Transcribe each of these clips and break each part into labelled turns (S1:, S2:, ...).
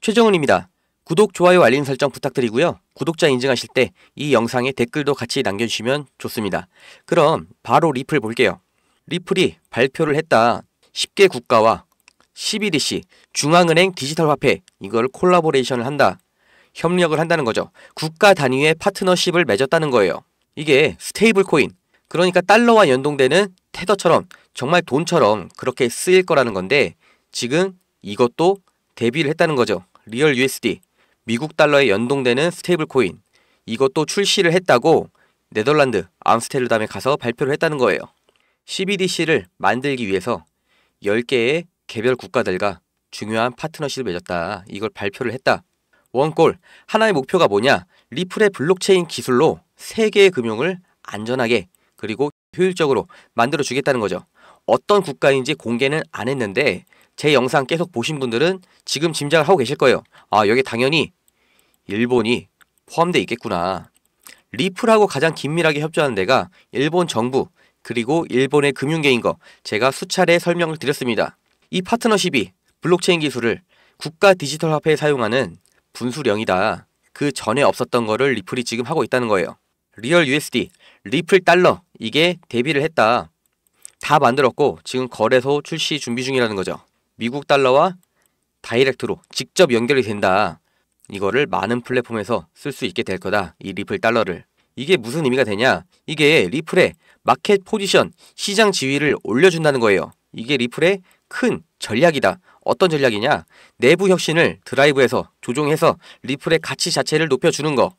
S1: 최정훈입니다. 구독, 좋아요, 알림 설정 부탁드리고요. 구독자 인증하실 때 이 영상에 댓글도 같이 남겨주시면 좋습니다. 그럼 바로 리플 볼게요. 리플이 발표를 했다. 10개 국가와 CBDC, 중앙은행 디지털 화폐, 이걸 콜라보레이션을 한다. 협력을 한다는 거죠. 국가 단위의 파트너십을 맺었다는 거예요. 이게 스테이블 코인, 그러니까 달러와 연동되는 테더처럼 정말 돈처럼 그렇게 쓰일 거라는 건데 지금 이것도 대비를 했다는 거죠. 리얼 USD, 미국 달러에 연동되는 스테이블 코인, 이것도 출시를 했다고 네덜란드 암스테르담에 가서 발표를 했다는 거예요. CBDC를 만들기 위해서 10개의 개별 국가들과 중요한 파트너십을 맺었다. 이걸 발표를 했다. 원골, 하나의 목표가 뭐냐? 리플의 블록체인 기술로 세계의 금융을 안전하게 그리고 효율적으로 만들어 주겠다는 거죠. 어떤 국가인지 공개는 안 했는데 제 영상 계속 보신 분들은 지금 짐작을 하고 계실 거예요. 아, 여기 당연히 일본이 포함되어 있겠구나. 리플하고 가장 긴밀하게 협조하는 데가 일본 정부 그리고 일본의 금융계인 거 제가 수차례 설명을 드렸습니다. 이 파트너십이 블록체인 기술을 국가 디지털 화폐에 사용하는 분수령이다. 그 전에 없었던 거를 리플이 지금 하고 있다는 거예요. 리얼 USD, 리플 달러 이게 대비를 했다. 다 만들었고 지금 거래소 출시 준비 중이라는 거죠. 미국 달러와 다이렉트로 직접 연결이 된다. 이거를 많은 플랫폼에서 쓸 수 있게 될 거다. 이 리플 달러를. 이게 무슨 의미가 되냐? 이게 리플의 마켓 포지션, 시장 지위를 올려준다는 거예요. 이게 리플의 큰 전략이다. 어떤 전략이냐? 내부 혁신을 드라이브해서 조종해서 리플의 가치 자체를 높여주는 거.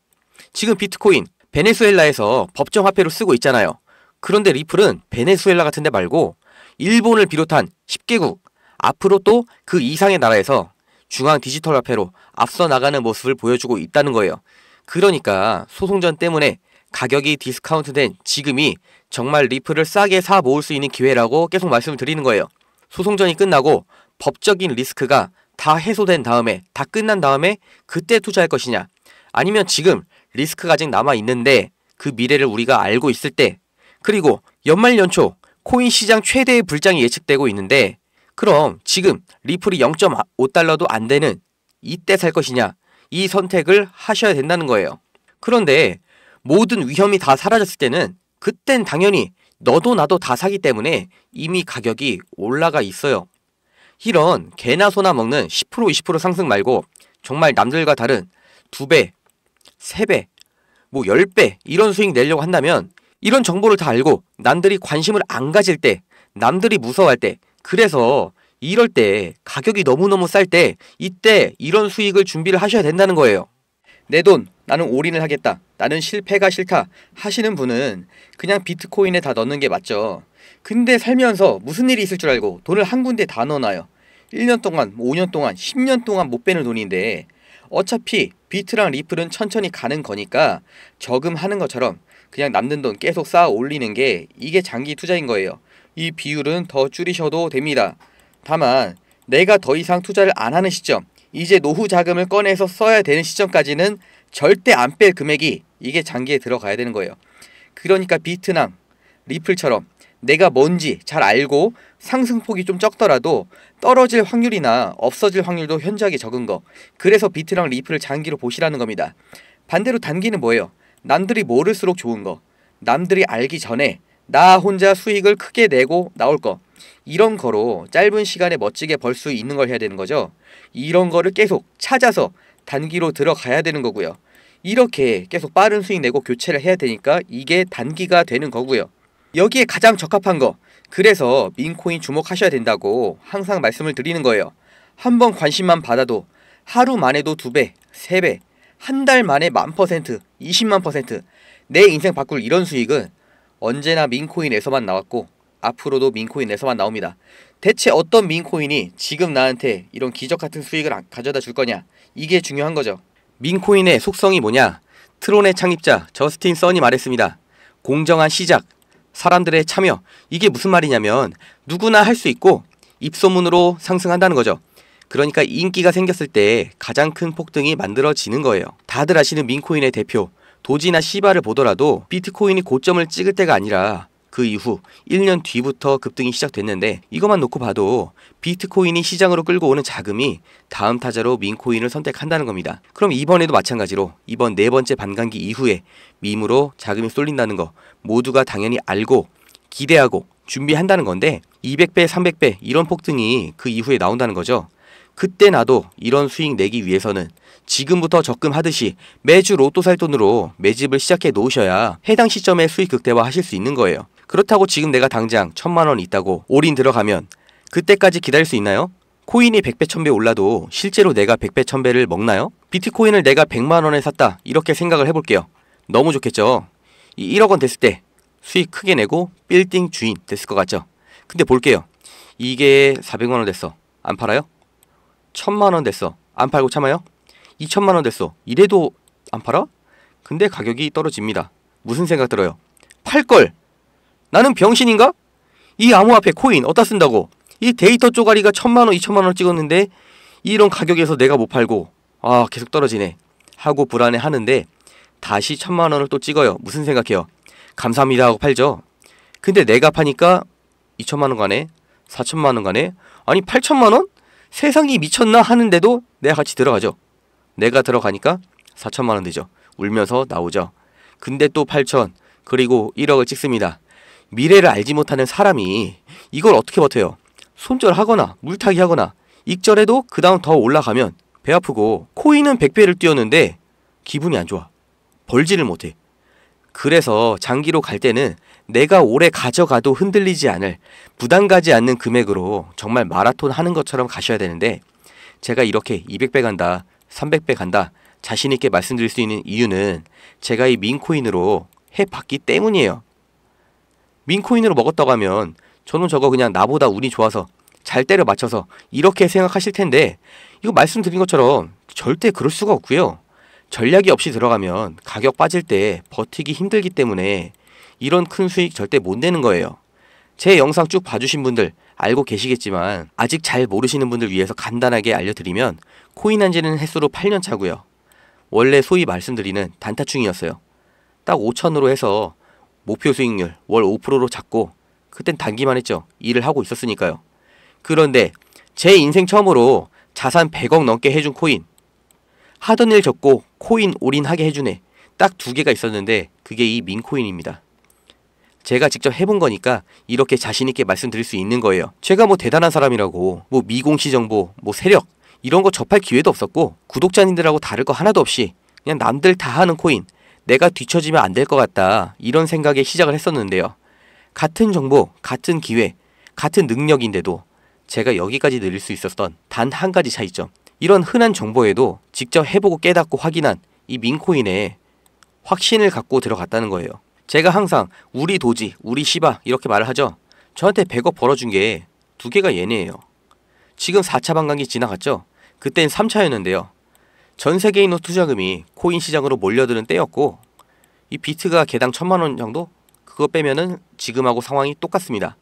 S1: 지금 비트코인, 베네수엘라에서 법정 화폐로 쓰고 있잖아요. 그런데 리플은 베네수엘라 같은 데 말고 일본을 비롯한 10개국, 앞으로 또 그 이상의 나라에서 중앙 디지털 화폐로 앞서 나가는 모습을 보여주고 있다는 거예요. 그러니까 소송전 때문에 가격이 디스카운트된 지금이 정말 리플을 싸게 사 모을 수 있는 기회라고 계속 말씀을 드리는 거예요. 소송전이 끝나고 법적인 리스크가 다 해소된 다음에 다 끝난 다음에 그때 투자할 것이냐 아니면 지금 리스크가 아직 남아 있는데 그 미래를 우리가 알고 있을 때 그리고 연말 연초 코인 시장 최대의 불장이 예측되고 있는데 그럼 지금 리플이 0.5달러도 안 되는 이때 살 것이냐 이 선택을 하셔야 된다는 거예요. 그런데 모든 위험이 다 사라졌을 때는 그땐 당연히 너도 나도 다 사기 때문에 이미 가격이 올라가 있어요. 이런 개나 소나 먹는 10% 20% 상승 말고 정말 남들과 다른 2배, 3배, 뭐 10배 이런 수익 내려고 한다면 이런 정보를 다 알고 남들이 관심을 안 가질 때, 남들이 무서워할 때 그래서 이럴 때 가격이 너무너무 쌀 때 이때 이런 수익을 준비를 하셔야 된다는 거예요. 내 돈, 나는 올인을 하겠다. 나는 실패가 싫다. 하시는 분은 그냥 비트코인에 다 넣는 게 맞죠. 근데 살면서 무슨 일이 있을 줄 알고 돈을 한 군데 다 넣어놔요. 1년 동안, 5년 뭐 동안, 10년 동안 못 빼는 돈인데 어차피 비트랑 리플은 천천히 가는 거니까 저금하는 것처럼 그냥 남는 돈 계속 쌓아 올리는 게 이게 장기 투자인 거예요. 이 비율은 더 줄이셔도 됩니다. 다만 내가 더 이상 투자를 안 하는 시점, 이제 노후 자금을 꺼내서 써야 되는 시점까지는 절대 안 뺄 금액이 이게 장기에 들어가야 되는 거예요. 그러니까 비트랑 리플처럼 내가 뭔지 잘 알고 상승폭이 좀 적더라도 떨어질 확률이나 없어질 확률도 현저하게 적은 거. 그래서 비트랑 리플을 장기로 보시라는 겁니다. 반대로 단기는 뭐예요? 남들이 모를수록 좋은 거. 남들이 알기 전에 나 혼자 수익을 크게 내고 나올 거 이런 거로 짧은 시간에 멋지게 벌 수 있는 걸 해야 되는 거죠. 이런 거를 계속 찾아서 단기로 들어가야 되는 거고요. 이렇게 계속 빠른 수익 내고 교체를 해야 되니까 이게 단기가 되는 거고요. 여기에 가장 적합한 거 그래서 민코인 주목하셔야 된다고 항상 말씀을 드리는 거예요. 한 번 관심만 받아도 하루만 해도 두배 세배한 달 만에 만 퍼센트, 2 0만 퍼센트 내 인생 바꿀 이런 수익은 언제나 민코인에서만 나왔고 앞으로도 민코인에서만 나옵니다. 대체 어떤 민코인이 지금 나한테 이런 기적 같은 수익을 가져다 줄 거냐? 이게 중요한 거죠. 민코인의 속성이 뭐냐? 트론의 창립자 저스틴 써니 말했습니다. 공정한 시작, 사람들의 참여. 이게 무슨 말이냐면 누구나 할 수 있고 입소문으로 상승한다는 거죠. 그러니까 인기가 생겼을 때 가장 큰 폭등이 만들어지는 거예요. 다들 아시는 민코인의 대표 도지나 시바를 보더라도 비트코인이 고점을 찍을 때가 아니라 그 이후 1년 뒤부터 급등이 시작됐는데 이것만 놓고 봐도 비트코인이 시장으로 끌고 오는 자금이 다음 타자로 민코인을 선택한다는 겁니다. 그럼 이번에도 마찬가지로 이번 네 번째 반감기 이후에 밈으로 자금이 쏠린다는 거 모두가 당연히 알고 기대하고 준비한다는 건데 200배, 300배 이런 폭등이 그 이후에 나온다는 거죠. 그때 나도 이런 수익 내기 위해서는 지금부터 적금하듯이 매주 로또 살 돈으로 매집을 시작해 놓으셔야 해당 시점에 수익 극대화 하실 수 있는 거예요. 그렇다고 지금 내가 당장 천만 원 있다고 올인 들어가면 그때까지 기다릴 수 있나요? 코인이 100배, 1000배 올라도 실제로 내가 100배, 1000배를 먹나요? 비트코인을 내가 100만 원에 샀다 이렇게 생각을 해볼게요. 너무 좋겠죠? 이 1억 원 됐을 때 수익 크게 내고 빌딩 주인 됐을 것 같죠? 근데 볼게요. 이게 400만 원 됐어. 안 팔아요? 천만원 됐어. 안 팔고 참아요? 2천만 원 됐어. 이래도 안 팔아? 근데 가격이 떨어집니다. 무슨 생각 들어요? 팔걸! 나는 병신인가? 이 암호화폐 코인 어디다 쓴다고? 이 데이터 쪼가리가 천만 원, 이천만 원 찍었는데 이런 가격에서 내가 못 팔고 아 계속 떨어지네 하고 불안해 하는데 다시 천만 원을 또 찍어요. 무슨 생각해요? 감사합니다 하고 팔죠. 근데 내가 파니까 이천만원 가네? 사천만원 가네? 아니 팔천만 원? 세상이 미쳤나 하는데도 내가 같이 들어가죠. 내가 들어가니까 4천만 원 되죠. 울면서 나오죠. 근데 또 8천 그리고 1억을 찍습니다. 미래를 알지 못하는 사람이 이걸 어떻게 버텨요? 손절하거나 물타기 하거나 익절해도 그 다음 더 올라가면 배 아프고 코인은 100배를 뛰었는데 기분이 안 좋아. 벌지를 못해. 그래서 장기로 갈 때는 내가 오래 가져가도 흔들리지 않을 부담 가지 않는 금액으로 정말 마라톤 하는 것처럼 가셔야 되는데 제가 이렇게 200배 간다 300배 간다. 자신있게 말씀드릴 수 있는 이유는 제가 이 민코인으로 해봤기 때문이에요. 민코인으로 먹었다고 하면 저는 저거 그냥 나보다 운이 좋아서 잘 때려 맞춰서 이렇게 생각하실 텐데 이거 말씀드린 것처럼 절대 그럴 수가 없고요. 전략이 없이 들어가면 가격 빠질 때 버티기 힘들기 때문에 이런 큰 수익 절대 못 내는 거예요. 제 영상 쭉 봐주신 분들 알고 계시겠지만 아직 잘 모르시는 분들 위해서 간단하게 알려드리면 코인한 지는 횟수로 8년 차고요. 원래 소위 말씀드리는 단타충이었어요. 딱 5천으로 해서 목표 수익률 월 5%로 잡고 그땐 단기만 했죠. 일을 하고 있었으니까요. 그런데 제 인생 처음으로 자산 100억 넘게 해준 코인. 하던 일 접고 코인 올인하게 해주네. 딱 두 개가 있었는데 그게 이 민코인입니다. 제가 직접 해본 거니까 이렇게 자신있게 말씀드릴 수 있는 거예요. 제가 뭐 대단한 사람이라고, 뭐 미공시 정보, 뭐 세력, 이런 거 접할 기회도 없었고 구독자님들하고 다를 거 하나도 없이 그냥 남들 다 하는 코인 내가 뒤처지면 안 될 것 같다 이런 생각에 시작을 했었는데요. 같은 정보, 같은 기회, 같은 능력인데도 제가 여기까지 늘릴 수 있었던 단 한 가지 차이점 이런 흔한 정보에도 직접 해보고 깨닫고 확인한 이 민코인에 확신을 갖고 들어갔다는 거예요. 제가 항상 우리 도지, 우리 시바 이렇게 말을 하죠. 저한테 100억 벌어준 게 두 개가 얘네예요. 지금 4차 반감기 지나갔죠? 그땐 3차였는데요. 전 세계인의 투자금이 코인 시장으로 몰려드는 때였고 이 비트가 개당 천만 원 정도? 그거 빼면은 지금하고 상황이 똑같습니다.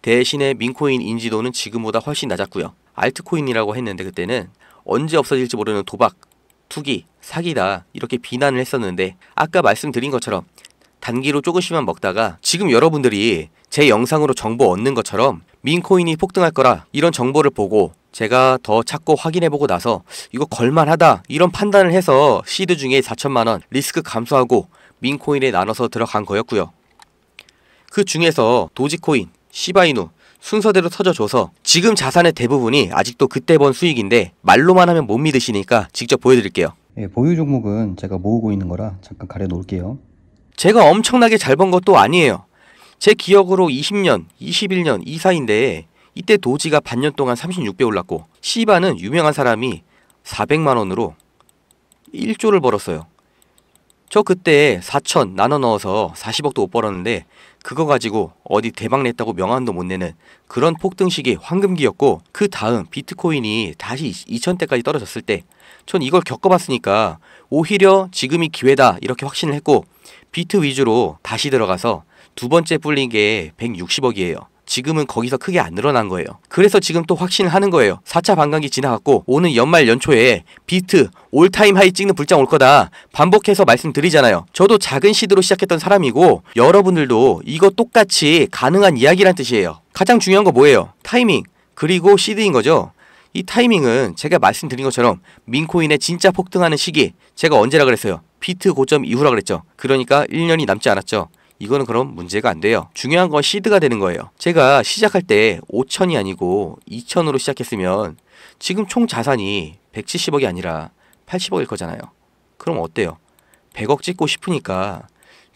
S1: 대신에 민코인 인지도는 지금보다 훨씬 낮았고요. 알트코인이라고 했는데 그때는 언제 없어질지 모르는 도박, 투기, 사기다 이렇게 비난을 했었는데 아까 말씀드린 것처럼 단기로 조금씩만 먹다가 지금 여러분들이 제 영상으로 정보 얻는 것처럼 민코인이 폭등할 거라 이런 정보를 보고 제가 더 찾고 확인해보고 나서 이거 걸만하다 이런 판단을 해서 시드 중에 4천만원 리스크 감소하고 민코인에 나눠서 들어간 거였고요. 그 중에서 도지코인, 시바이누 순서대로 터져줘서 지금 자산의 대부분이 아직도 그때 번 수익인데 말로만 하면 못 믿으시니까 직접 보여드릴게요. 예, 보유 종목은 제가 모으고 있는 거라 잠깐 가려놓을게요. 제가 엄청나게 잘 번 것도 아니에요. 제 기억으로 20년, 21년 이사인데 이때 도지가 반년 동안 36배 올랐고 시바는 유명한 사람이 400만 원으로 1조를 벌었어요. 저 그때 4천 나눠 넣어서 40억도 못 벌었는데 그거 가지고 어디 대박 냈다고 명함도 못 내는 그런 폭등식이 황금기였고 그 다음 비트코인이 다시 2 0 0 0대까지 떨어졌을 때 전 이걸 겪어봤으니까 오히려 지금이 기회다 이렇게 확신을 했고 비트 위주로 다시 들어가서 두 번째 불린 게 160억이에요. 지금은 거기서 크게 안 늘어난 거예요. 그래서 지금 또 확신을 하는 거예요. 4차 반감기 지나갔고 오는 연말 연초에 비트 올타임 하이 찍는 불장 올 거다. 반복해서 말씀드리잖아요. 저도 작은 시도로 시작했던 사람이고 여러분들도 이거 똑같이 가능한 이야기란 뜻이에요. 가장 중요한 거 뭐예요? 타이밍 그리고 시드인 거죠. 이 타이밍은 제가 말씀드린 것처럼 민코인의 진짜 폭등하는 시기 제가 언제라 그랬어요? 비트 고점 이후라 그랬죠. 그러니까 1년이 남지 않았죠. 이거는 그럼 문제가 안 돼요. 중요한 건 시드가 되는 거예요. 제가 시작할 때 5천이 아니고 2천으로 시작했으면 지금 총 자산이 170억이 아니라 80억일 거잖아요. 그럼 어때요? 100억 찍고 싶으니까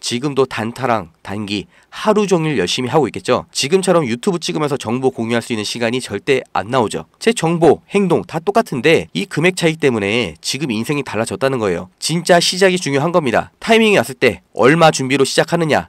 S1: 지금도 단타랑 단기 하루 종일 열심히 하고 있겠죠. 지금처럼 유튜브 찍으면서 정보 공유할 수 있는 시간이 절대 안 나오죠. 제 정보, 행동 다 똑같은데 이 금액 차이 때문에 지금 인생이 달라졌다는 거예요. 진짜 시작이 중요한 겁니다. 타이밍이 왔을 때 얼마 준비로 시작하느냐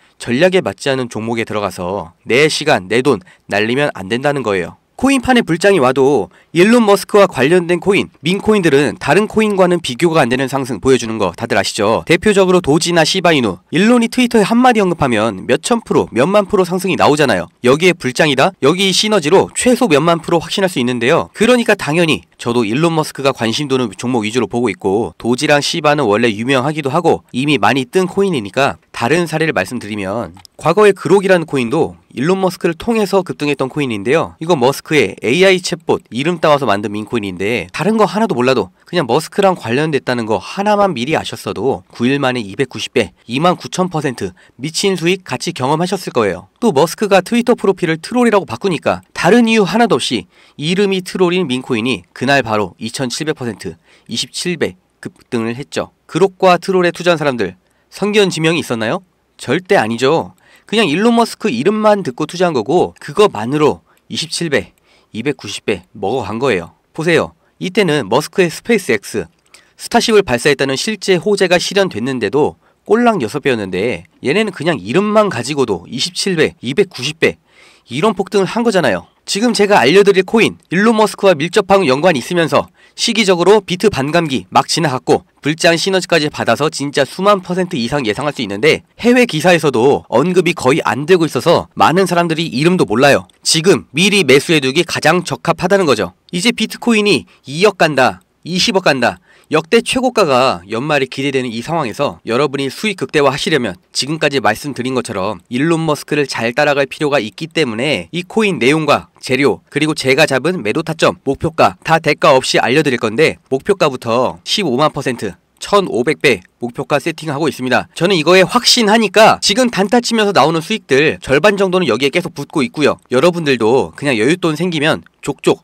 S1: 전략에 맞지 않은 종목에 들어가서 내 시간, 내 돈 날리면 안 된다는 거예요. 코인판에 불장이 와도 일론 머스크와 관련된 코인, 민코인들은 다른 코인과는 비교가 안 되는 상승 보여주는 거 다들 아시죠? 대표적으로 도지나 시바이누. 일론이 트위터에 한마디 언급하면 몇천 프로, 몇만 프로 상승이 나오잖아요. 여기에 불장이다? 여기 시너지로 최소 몇만 프로 확신할 수 있는데요. 그러니까 당연히 저도 일론 머스크가 관심 도는 종목 위주로 보고 있고 도지랑 시바는 원래 유명하기도 하고 이미 많이 뜬 코인이니까 다른 사례를 말씀드리면 과거의 그록이라는 코인도 일론 머스크를 통해서 급등했던 코인인데요. 이거 머스크의 AI 챗봇 이름 따와서 만든 민코인인데 다른 거 하나도 몰라도 그냥 머스크랑 관련됐다는 거 하나만 미리 아셨어도 9일 만에 290배, 29,000% 미친 수익 같이 경험하셨을 거예요. 또 머스크가 트위터 프로필을 트롤이라고 바꾸니까 다른 이유 하나도 없이 이름이 트롤인 민코인이 그날 바로 2,700%, 27배 급등을 했죠. 그록과 트롤에 투자한 사람들 선견 지명이 있었나요? 절대 아니죠. 그냥 일론 머스크 이름만 듣고 투자한 거고 그거만으로 27배, 290배 먹어간 거예요. 보세요. 이때는 머스크의 스페이스X, 스타쉽을 발사했다는 실제 호재가 실현됐는데도 꼴랑 6배였는데 얘네는 그냥 이름만 가지고도 27배, 290배 이런 폭등을 한 거잖아요. 지금 제가 알려드릴 코인 일론 머스크와 밀접한 연관이 있으면서 시기적으로 비트 반감기 막 지나갔고 불장 시너지까지 받아서 진짜 수만 퍼센트 이상 예상할 수 있는데 해외 기사에서도 언급이 거의 안 되고 있어서 많은 사람들이 이름도 몰라요. 지금 미리 매수해두기 가장 적합하다는 거죠. 이제 비트코인이 2억 간다, 20억 간다, 역대 최고가가 연말에 기대되는 이 상황에서 여러분이 수익 극대화 하시려면 지금까지 말씀드린 것처럼 일론 머스크를 잘 따라갈 필요가 있기 때문에 이 코인 내용과 재료, 그리고 제가 잡은 매도 타점, 목표가 다 대가 없이 알려드릴 건데 목표가부터 15만 퍼센트 1500배 목표가 세팅하고 있습니다. 저는 이거에 확신하니까 지금 단타 치면서 나오는 수익들 절반 정도는 여기에 계속 붙고 있고요. 여러분들도 그냥 여윳돈 생기면 족족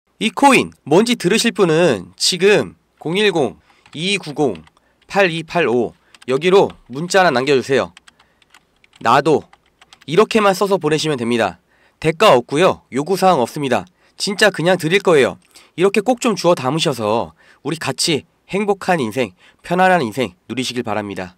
S1: 이 코인 뭔지 들으실 분은 지금 010-290-8285 여기로 문자 하나 남겨주세요. 나도 이렇게만 써서 보내시면 됩니다. 대가 없고요. 요구사항 없습니다. 진짜 그냥 드릴 거예요. 이렇게 꼭 좀 주워 담으셔서 우리 같이 행복한 인생, 편안한 인생 누리시길 바랍니다.